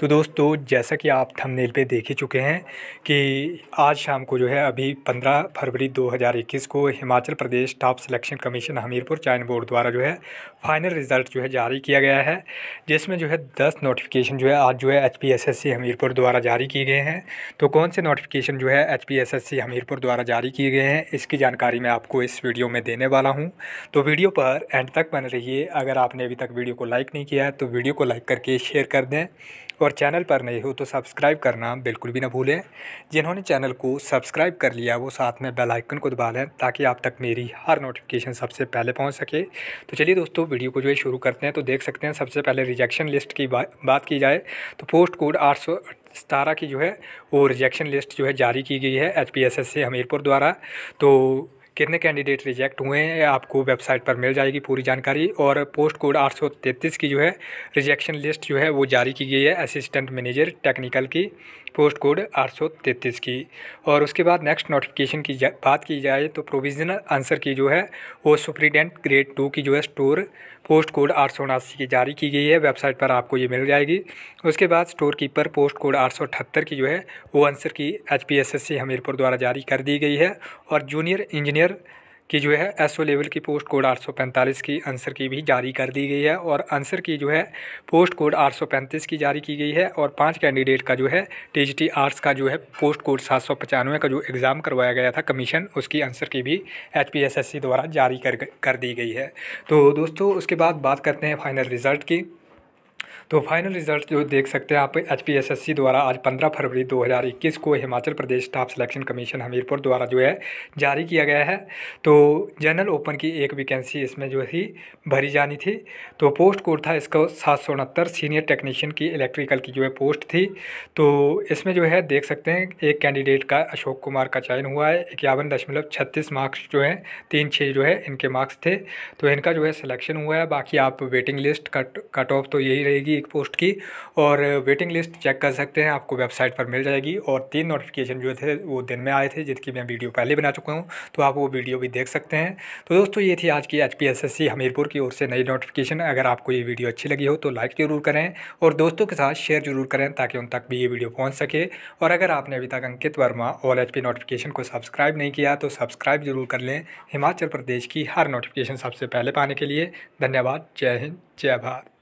तो दोस्तों जैसा कि आप थंबनेल पे देख ही चुके हैं कि आज शाम को जो है अभी 15 फरवरी 2021 को Himachal Pradesh staff selection commission Hamirpur चयन बोर्ड द्वारा जो है फाइनल रिज़ल्ट जो है जारी किया गया है जिसमें जो है 10 नोटिफिकेशन जो है आज जो है एच हमीरपुर द्वारा जारी किए गए हैं तो कौन से नोटिफिकेशन जो है एच हमीरपुर द्वारा जारी किए गए हैं इसकी जानकारी मैं आपको इस वीडियो में देने वाला हूँ तो वीडियो पर एंड तक बने रहिए अगर आपने अभी तक वीडियो को लाइक नहीं किया है तो वीडियो को लाइक करके शेयर कर दें और और चैनल पर नहीं हो तो सब्सक्राइब करना बिल्कुल भी ना भूलें जिन्होंने चैनल को सब्सक्राइब कर लिया वो साथ में बेल आइकन को दबा लें ताकि आप तक मेरी हर नोटिफिकेशन सबसे पहले पहुंच सके तो चलिए दोस्तों वीडियो को जो है शुरू करते हैं तो देख सकते हैं सबसे पहले रिजेक्शन लिस्ट की बा, बात की जाए तो पोस्ट कोड आठ सतारह की जो है वो रिजेक्शन लिस्ट जो है जारी की गई है एच पी एस एस से हमीरपुर द्वारा तो कितने कैंडिडेट रिजेक्ट हुए हैं आपको वेबसाइट पर मिल जाएगी पूरी जानकारी और पोस्ट कोड आठ की जो है रिजेक्शन लिस्ट जो है वो जारी की गई है असिस्टेंट मैनेजर टेक्निकल की पोस्ट कोड आठ की और उसके बाद नेक्स्ट नोटिफिकेशन की बात की जाए तो प्रोविजनल आंसर की जो है वो सुप्रीडेंट ग्रेड टू की जो है स्टोर पोस्ट कोड आठ सौ उनासी की जारी की गई है वेबसाइट पर आपको ये मिल जाएगी उसके बाद स्टोर कीपर पोस्ट कोड आठ सौ अठहत्तर की जो है वो answer key H P S S C Hamirpur द्वारा जारी कर दी गई है और जूनियर इंजीनियर की जो है ओ लेवल की पोस्ट कोड 845 की आंसर की भी जारी कर दी गई है और आंसर की जो है पोस्ट कोड 835 की जारी की गई है और पांच कैंडिडेट का जो है टी आर्ट्स का जो है पोस्ट कोड सात का जो एग्ज़ाम करवाया गया था कमीशन उसकी आंसर की भी एच द्वारा जारी कर कर दी गई है तो दोस्तों उसके बाद बात करते हैं फाइनल रिज़ल्ट की तो फाइनल रिजल्ट जो देख सकते हैं आप एच द्वारा आज पंद्रह फरवरी 2021 को Himachal Pradesh staff selection commission Hamirpur द्वारा जो है जारी किया गया है तो जनरल ओपन की एक वैकेंसी इसमें जो थी भरी जानी थी तो पोस्ट कोड था इसका सात सीनियर टेक्नीशियन की इलेक्ट्रिकल की जो है पोस्ट थी तो इसमें जो है देख सकते हैं एक कैंडिडेट का अशोक कुमार का चयन हुआ है इक्यावन दशमलव छत्तीस मार्क्स जो हैं तीन छः जो है इनके मार्क्स थे तो इनका जो है सिलेक्शन हुआ है बाकी आप waiting list cut cut off तो यही रहेगी एक पोस्ट की और वेटिंग लिस्ट चेक कर सकते हैं आपको वेबसाइट पर मिल जाएगी और तीन नोटिफिकेशन जो थे वो दिन में आए थे जिनकी मैं वीडियो पहले बना चुका हूँ तो आप वो वीडियो भी देख सकते हैं तो दोस्तों ये थी आज की एच पी हमीरपुर की ओर से नई नोटिफिकेशन अगर आपको ये वीडियो अच्छी लगी हो तो लाइक ज़रूर करें और दोस्तों के साथ शेयर जरूर करें ताकि उन तक भी ये वीडियो पहुँच सके और अगर आपने अभी तक अंकित वर्मा ऑल एच नोटिफिकेशन को सब्सक्राइब नहीं किया तो सब्सक्राइब जरूर कर लें हिमाचल प्रदेश की हर नोटिफिकेशन सबसे पहले पाने के लिए धन्यवाद जय हिंद जय भारत